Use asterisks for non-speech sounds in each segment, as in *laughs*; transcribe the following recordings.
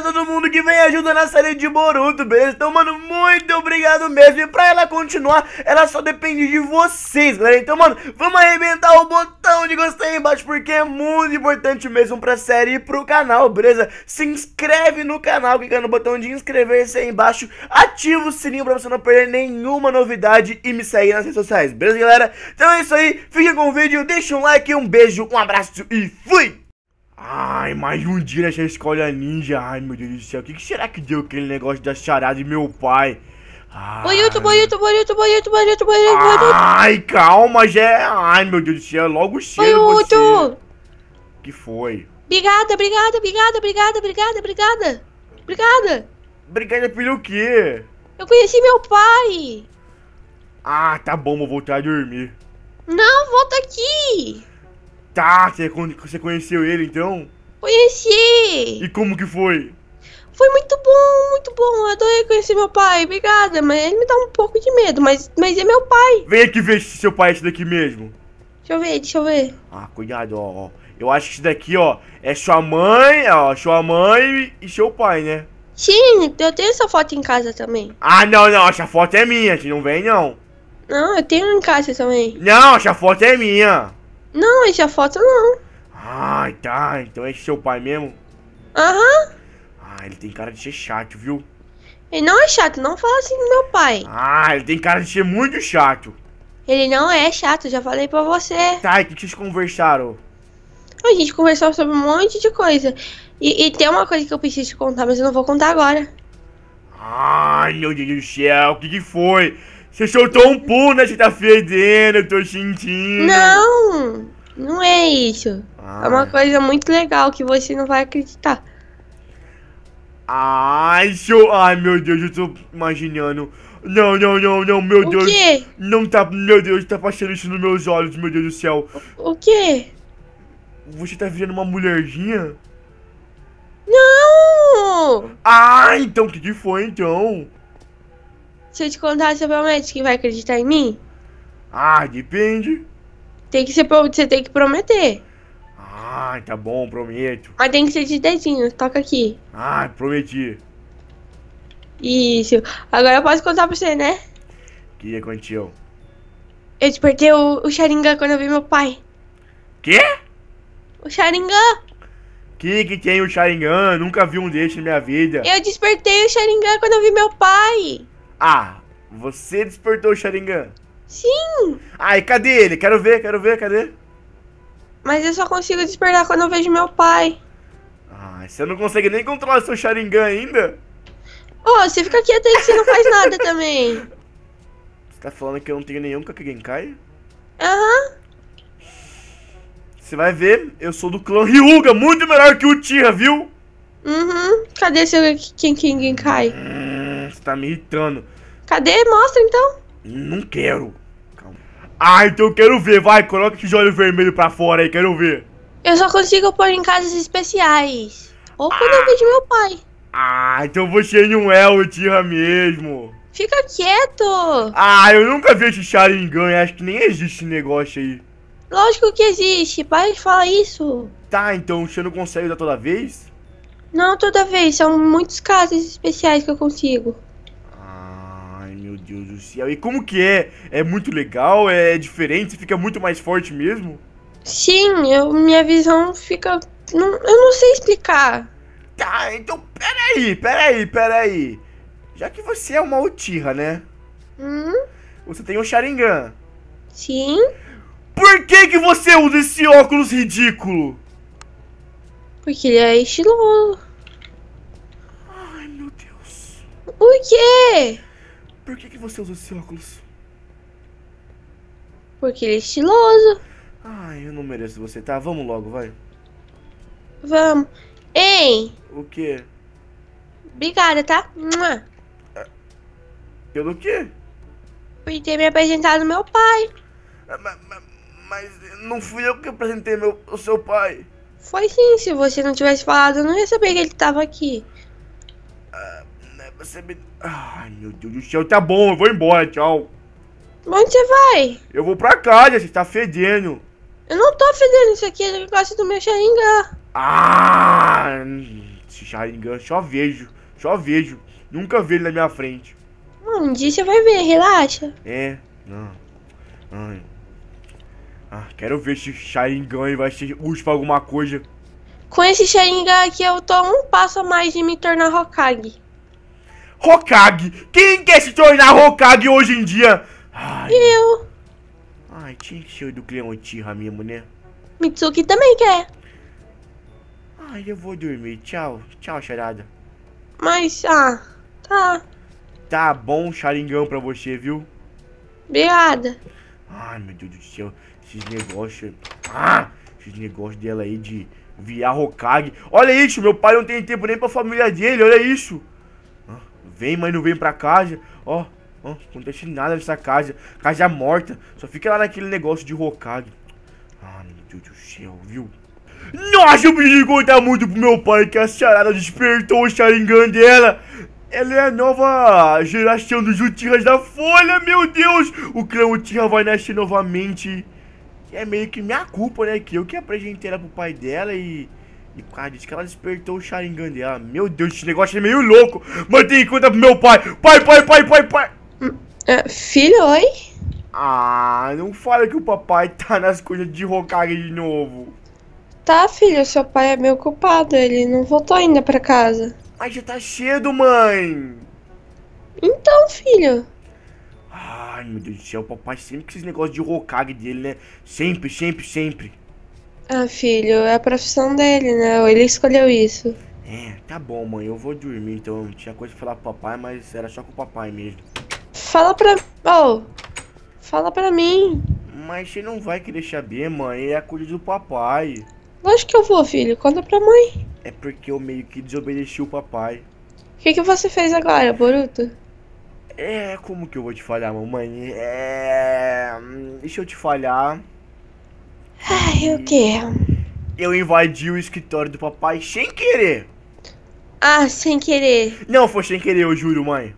galera, todo mundo que vem ajudando a série de Boruto, beleza? Então, mano, muito obrigado mesmo. E pra ela continuar, ela só depende de vocês, galera. Então, mano, vamos arrebentar o botão de gostei aí embaixo, porque é muito importante mesmo pra série e pro canal, beleza? Se inscreve no canal, clica no botão de inscrever-se aí embaixo, ativa o sininho pra você não perder nenhuma novidade e me seguir nas redes sociais, beleza, galera? Então é isso aí, fica com o vídeo, deixa um like, um beijo, um abraço e fui! Ai, mais um dia nessa escola ninja. Ai, meu Deus do céu. O que, que será que deu aquele negócio da charada de meu pai? Bonito, bonito, bonito, bonito, bonito, bonito. Ai, calma, Jé. Ai, meu Deus do céu. Logo cedo bonito. O que foi? Obrigada, obrigada, obrigada, obrigada, obrigada, obrigada. Obrigada. Obrigada pelo quê? Eu conheci meu pai. Ah, tá bom. Vou voltar a dormir. Não, volta aqui. Tá, é você conheceu ele então? Conheci! E como que foi? Foi muito bom, muito bom. Eu adorei conhecer meu pai, obrigada. Mas ele me dá um pouco de medo, mas, mas é meu pai. Vem aqui ver se seu pai é esse daqui mesmo. Deixa eu ver, deixa eu ver. Ah, cuidado, ó. ó. Eu acho que isso daqui, ó, é sua mãe, ó, sua mãe e seu pai, né? Sim, eu tenho essa foto em casa também. Ah, não, não, essa foto é minha, você não vem não. Não, eu tenho em casa também. Não, essa foto é minha. Não, essa foto não. Ai, tá. Então é seu pai mesmo? Aham. Ah, ele tem cara de ser chato, viu? Ele não é chato, não fala assim do meu pai. Ah, ele tem cara de ser muito chato. Ele não é chato, já falei pra você. Tá, e o que vocês conversaram? A gente conversou sobre um monte de coisa. E, e tem uma coisa que eu preciso te contar, mas eu não vou contar agora. Ai, meu Deus do céu, o que, que foi? Você soltou um pum, né? Você tá fedendo, eu tô sentindo. Não, não é isso. Ah. É uma ah. coisa muito legal que você não vai acreditar. Ai, show. Ai, meu Deus, eu tô imaginando. Não, não, não, não, meu o Deus. O quê? Não tá, meu Deus, tá passando isso nos meus olhos, meu Deus do céu. O, o quê? Você tá virando uma mulherzinha? Não! Ah, então o que, que foi então? Se eu te contar, você promete que vai acreditar em mim? Ah, depende. Tem que ser, você tem que prometer. Ah, tá bom, prometo. Mas tem que ser de dedinho, toca aqui. Ah, prometi. Isso. Agora eu posso contar pra você, né? O que aconteceu? Eu despertei o, o Sharingan quando eu vi meu pai. Quê? O Sharingan. Que que tem o Sharingan? Nunca vi um desse na minha vida. Eu despertei o Sharingan quando eu vi meu pai. Ah, Você despertou o Sharingan? Sim! Ai, cadê ele? Quero ver, quero ver, cadê? Mas eu só consigo despertar quando eu vejo meu pai. Ah, você não consegue nem controlar seu Sharingan ainda? Ô, oh, você fica quieto aí que você não faz nada também. *laughs* Você tá falando que eu não tenho nenhum Kakugenkai? Aham. Uhum. Você vai ver, eu sou do clã Ryuga, muito melhor que o Tira, viu? Uhum. Cadê seu Kakugenkai? Hum tá me irritando. Cadê? Mostra então. Não quero. Calma. Ah, então eu quero ver. Vai, coloca o tijolo vermelho pra fora aí, quero ver. Eu só consigo pôr em casas especiais. Ou quando ah. eu vejo meu pai. Ah, então você não é o Tira mesmo. Fica quieto! Ah, eu nunca vi esse Sharingan, acho que nem existe esse negócio aí. Lógico que existe, Pai, fala isso. Tá, então você não consegue usar toda vez? Não toda vez, são muitos casos especiais que eu consigo. Deus do céu. E como que é? É muito legal? É diferente? Fica muito mais forte mesmo? Sim, eu, minha visão fica. Não, eu não sei explicar. Tá, então peraí, peraí, peraí. Já que você é uma Uchiha, né? Hum? Você tem um Sharingan. Sim. Por que que você usa esse óculos ridículo? Porque ele é estiloso. Ai, meu Deus. O quê? Por que, que você usa esse óculos? Porque ele é estiloso. Ai, eu não mereço você. Tá, vamos logo, vai. Vamos. Ei! O quê? Obrigada, tá? Pelo quê? Por ter me apresentado meu pai. Mas, ah, mas, mas não fui eu que apresentei meu, o seu pai. Foi sim, se você não tivesse falado, eu não ia saber que ele tava aqui. Ah, você me. Ai, meu Deus do céu, tá bom, eu vou embora, tchau. Onde você vai? Eu vou pra casa, você tá fedendo. Eu não tô fedendo isso aqui, ele gosta negócio do meu xaringã. Ah! Esse xaringã, só vejo, só vejo. Nunca vi ele na minha frente. Um dia você vai ver, relaxa. É, não. Ai. Ah, quero ver se Sharingan vai ser útil pra alguma coisa. Com esse Sharingan aqui eu tô um passo a mais de me tornar Hokage. Hokage. Quem quer se tornar Hokage hoje em dia? Ai. Eu. Ai, tinha que ser do Cleontirra mesmo, né? Mitsuki também quer. Ai, eu vou dormir. Tchau. Tchau, charada. Mas, ah, tá. Tá bom charingão pra você, viu? Obrigada. Ai, meu Deus do céu. Esses negócios... Ah, esses negócios dela aí de virar Hokage. Olha isso, meu pai não tem tempo nem pra família dele, olha isso. Vem, mas não vem pra casa. Ó, ó, não deixa nada nessa casa. Casa morta. Só fica lá naquele negócio de rocado. Ah, meu Deus do céu, viu? Nossa, eu preciso contar muito pro meu pai que a charada despertou o Sharingan dela. Ela é a nova geração dos Uchihas da Folha, meu Deus! O clã Uchiha vai nascer novamente. É meio que minha culpa, né? Que eu que apresentei ela pro pai dela e... E, cara, disse que ela despertou o Sharingan dela. Meu Deus, esse negócio é meio louco. Mantém conta pro meu pai. Pai, pai, pai, pai, pai. Uh, filho, oi? Ah, não fala que o papai tá nas coisas de Hokage de novo. Tá, filho, seu pai é meio culpado. Ele não voltou ainda pra casa. Mas já tá cedo, mãe. Então, filho. Ai, meu Deus do céu, o papai sempre com esses negócios de Hokage dele, né? Sempre, sempre, sempre. Ah, filho, é a profissão dele, né? Ele escolheu isso. É, tá bom, mãe, eu vou dormir, então tinha coisa pra falar pro papai, mas era só com o papai mesmo. Fala pra... Oh, fala pra mim. Mas você não vai querer saber, mãe, é a coisa do papai. Lógico que eu vou, filho, conta pra mãe. É porque eu meio que desobedeci o papai. O que, que você fez agora, Boruto? É, como que eu vou te falhar, mamãe? É... Hum, deixa eu te falhar... Ai, o quê? Eu invadi o escritório do papai sem querer. Ah, sem querer. Não, foi sem querer, eu juro, mãe.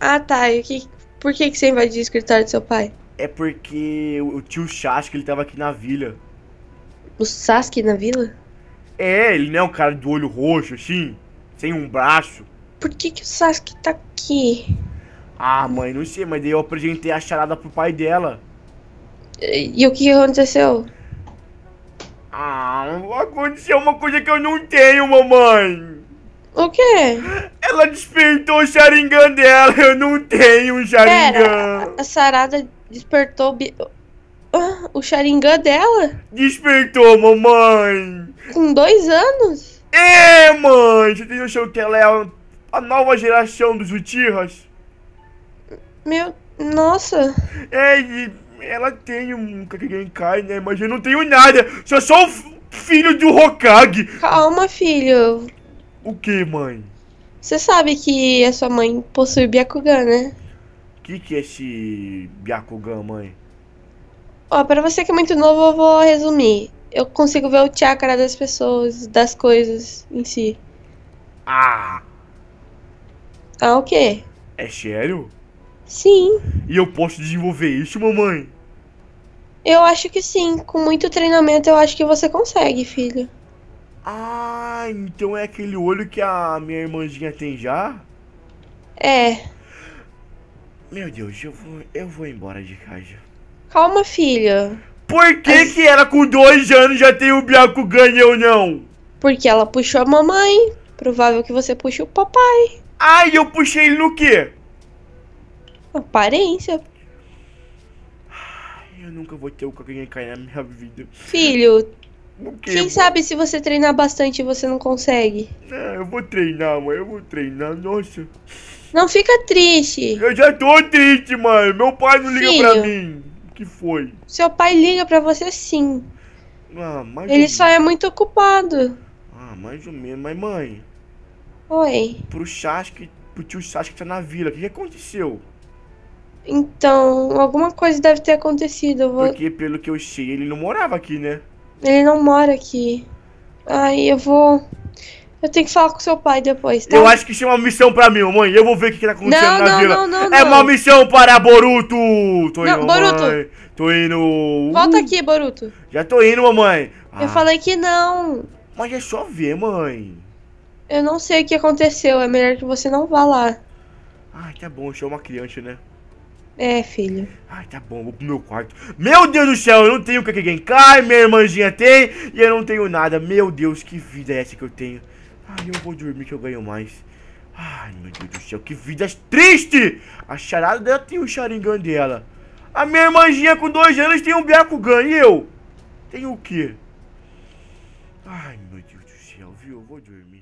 Ah, tá. E que, por que, que você invadiu o escritório do seu pai? É porque o, tio Sasuke, ele tava aqui na vila. O Sasuke na vila? É, ele não é um cara do olho roxo, assim, sem um braço. Por que que o Sasuke tá aqui? Ah, mãe, não sei, mas daí eu apresentei a charada pro pai dela. E, e o que aconteceu? Ah, aconteceu uma coisa que eu não tenho, mamãe. O quê? Ela despertou o Sharingan dela. Eu não tenho um Sharingan. Pera, a Sarada despertou ah, o Sharingan dela? Despertou, mamãe. Com dois anos? É, mãe. Você tem noção que ela é a nova geração dos Uchihas? Meu... Nossa. É, e ela tem um Kai, né? Mas eu não tenho nada. Sou é só o filho do Hokage. Calma, filho. O que, mãe? Você sabe que a sua mãe possui Byakugan, né? O que, que é esse Byakugan, mãe? Ó, pra você que é muito novo, eu vou resumir. Eu consigo ver o chakra das pessoas, das coisas em si. Ah! Ah, o quê? É sério? Sim. E eu posso desenvolver isso, mamãe? Eu acho que sim. Com muito treinamento, eu acho que você consegue, filho. Ah, então é aquele olho que a minha irmãzinha tem já? É. Meu Deus, eu vou, eu vou embora de casa. Calma, filha. Por que, As... que ela com dois anos já tem o Byakugan e ou não? Porque ela puxou a mamãe. Provável que você puxe o papai. Ai, eu puxei ele no quê? Tipo, aparência. Eu nunca vou ter o que cair na minha vida. Filho, que, Quem mano? sabe se você treinar bastante você não consegue? É, eu vou treinar, mãe. Eu vou treinar, nossa. Não fica triste. Eu já tô triste, mãe. Meu pai não Filho, liga pra mim. O que foi? Seu pai liga pra você sim. Ah, mais Ele só é muito ocupado. Ah, mais ou menos. Mas, mãe. Oi. Pro Chasque, pro tio Chasque que tá na vila. O que, que aconteceu? Então, alguma coisa deve ter acontecido. Vou... Porque pelo que eu sei, ele não morava aqui, né? Ele não mora aqui. Ai, eu vou. Eu tenho que falar com seu pai depois, tá? Eu acho que isso é uma missão pra mim, mãe. Eu vou ver o que, tá acontecendo não, na não, vila. Não, não, não, é uma missão para Boruto! Tô não, indo, Boruto! Tô indo. Volta uh. aqui, Boruto. Já tô indo, mamãe. Ah. Eu falei que não. Mas é só ver, mãe. Eu não sei o que aconteceu. É melhor que você não vá lá. Ai, tá bom. Você é uma criança, né? É, filho. Ai, tá bom, vou pro meu quarto. Meu Deus do céu, eu não tenho o que alguém cai, minha irmãzinha tem, e eu não tenho nada. Meu Deus, que vida é essa que eu tenho? Ai, eu vou dormir que eu ganho mais. Ai, meu Deus do céu, que vida é triste! A charada dela tem o um charingão dela. A minha irmãzinha com dois anos tem um Byakugan, e eu? Tenho o quê? Ai, meu Deus do céu, viu? Eu vou dormir.